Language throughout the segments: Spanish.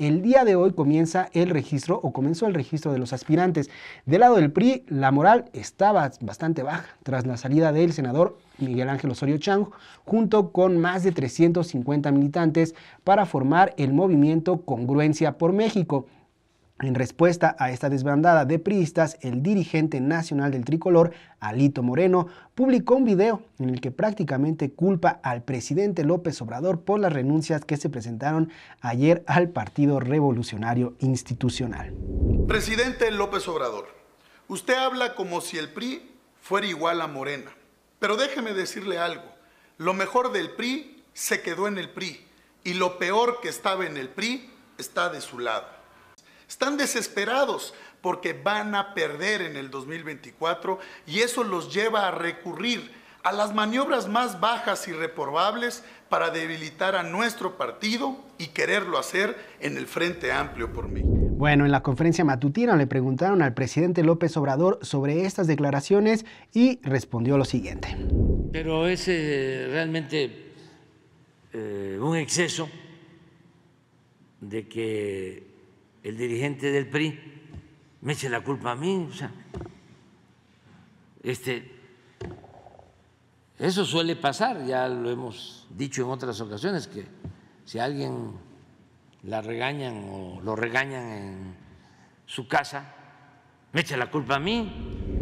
El día de hoy comienza el registro o comenzó el registro de los aspirantes. Del lado del PRI, la moral estaba bastante baja tras la salida del senador Miguel Ángel Osorio Chang, junto con más de 350 militantes para formar el movimiento Congruencia por México. En respuesta a esta desbandada de priistas, el dirigente nacional del tricolor, Alito Moreno, publicó un video en el que prácticamente culpa al presidente López Obrador por las renuncias que se presentaron ayer al Partido Revolucionario Institucional. Presidente López Obrador, usted habla como si el PRI fuera igual a Morena, pero déjeme decirle algo, lo mejor del PRI se quedó en el PRI y lo peor que estaba en el PRI está de su lado. Están desesperados porque van a perder en el 2024 y eso los lleva a recurrir a las maniobras más bajas y reprobables para debilitar a nuestro partido y quererlo hacer en el Frente Amplio por mí. Bueno, en la conferencia matutina le preguntaron al presidente López Obrador sobre estas declaraciones y respondió lo siguiente. Pero es eh, realmente eh, un exceso de que el dirigente del PRI me eche la culpa a mí. O sea, este, eso suele pasar, ya lo hemos dicho en otras ocasiones, que si alguien la regañan o lo regañan en su casa, me echa la culpa a mí.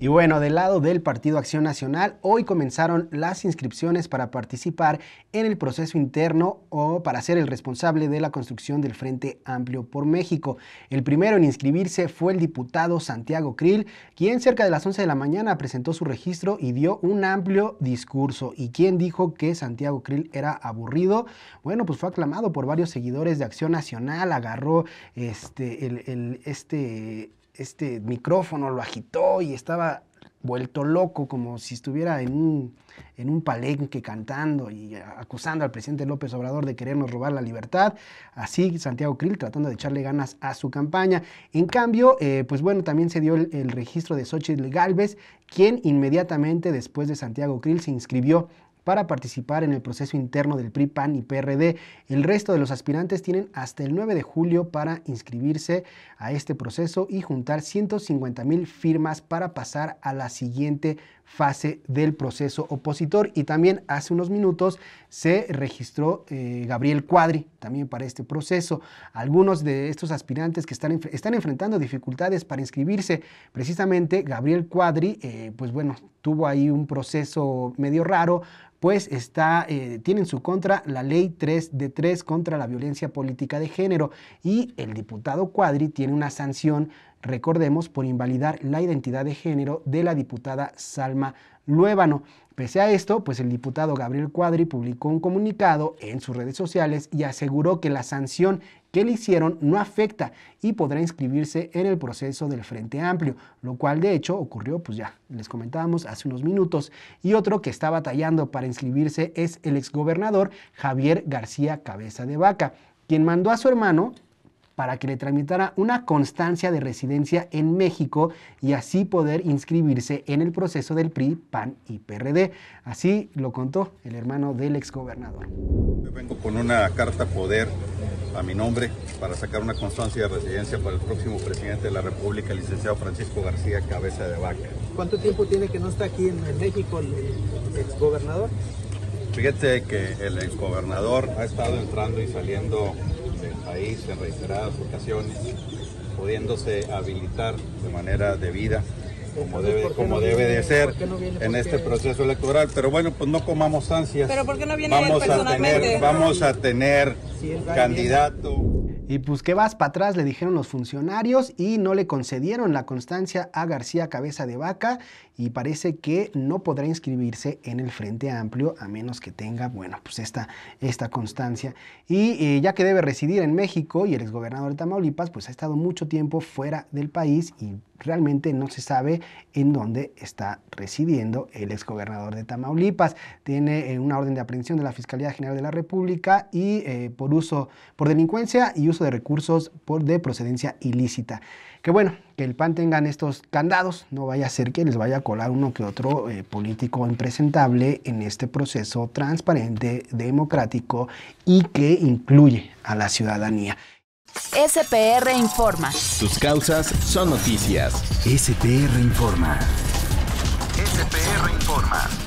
Y bueno, del lado del Partido Acción Nacional, hoy comenzaron las inscripciones para participar en el proceso interno o para ser el responsable de la construcción del Frente Amplio por México. El primero en inscribirse fue el diputado Santiago Krill, quien cerca de las 11 de la mañana presentó su registro y dio un amplio discurso. ¿Y quién dijo que Santiago Krill era aburrido? Bueno, pues fue aclamado por varios seguidores de Acción Nacional, agarró este, el este este micrófono, lo agitó y estaba vuelto loco, como si estuviera en un, en un palenque cantando y acusando al presidente López Obrador de querernos robar la libertad. Así Santiago Krill tratando de echarle ganas a su campaña. En cambio, eh, pues bueno, también se dio el, registro de Xochitl Galvez, quien inmediatamente después de Santiago Krill se inscribió para participar en el proceso interno del PRI, PAN y PRD. El resto de los aspirantes tienen hasta el 9 de julio para inscribirse a este proceso y juntar 150 mil firmas para pasar a la siguiente fase del proceso opositor. Y también hace unos minutos se registró eh, Gabriel Cuadri también para este proceso. Algunos de estos aspirantes que están, están enfrentando dificultades para inscribirse, precisamente Gabriel Cuadri, eh, pues bueno, tuvo ahí un proceso medio raro pues está, eh, tiene en su contra la ley 3 de 3 contra la violencia política de género y el diputado Cuadri tiene una sanción recordemos, por invalidar la identidad de género de la diputada Salma Luébano. Pese a esto, pues el diputado Gabriel Cuadri publicó un comunicado en sus redes sociales y aseguró que la sanción que le hicieron no afecta y podrá inscribirse en el proceso del Frente Amplio, lo cual de hecho ocurrió, pues ya les comentábamos hace unos minutos. Y otro que está batallando para inscribirse es el exgobernador Javier García Cabeza de Vaca, quien mandó a su hermano, para que le tramitara una constancia de residencia en México y así poder inscribirse en el proceso del PRI, PAN y PRD. Así lo contó el hermano del exgobernador. Yo vengo con una carta poder a mi nombre para sacar una constancia de residencia para el próximo presidente de la República, el licenciado Francisco García Cabeza de Vaca. ¿Cuánto tiempo tiene que no está aquí en, México el exgobernador? Fíjate que el exgobernador ha estado entrando y saliendo en reiteradas ocasiones, pudiéndose habilitar de manera debida como debe, como debe de ser en este proceso electoral. Pero bueno, pues no comamos ansias. vamos a tener, vamos a tener candidato. Y pues que vas para atrás, le dijeron los funcionarios y no le concedieron la constancia a García Cabeza de Vaca y parece que no podrá inscribirse en el Frente Amplio a menos que tenga, bueno, pues esta, esta constancia. Y eh, ya que debe residir en México y el gobernador de Tamaulipas, pues ha estado mucho tiempo fuera del país y realmente no se sabe en dónde está residiendo el exgobernador de Tamaulipas. Tiene eh, una orden de aprehensión de la Fiscalía General de la República y eh, por uso por delincuencia y uso de recursos por, de procedencia ilícita. Que bueno, que el PAN tengan estos candados, no vaya a ser que les vaya a colar uno que otro eh, político impresentable en este proceso transparente, democrático y que incluye a la ciudadanía. SPR Informa. Tus causas son noticias. SPR Informa. SPR Informa.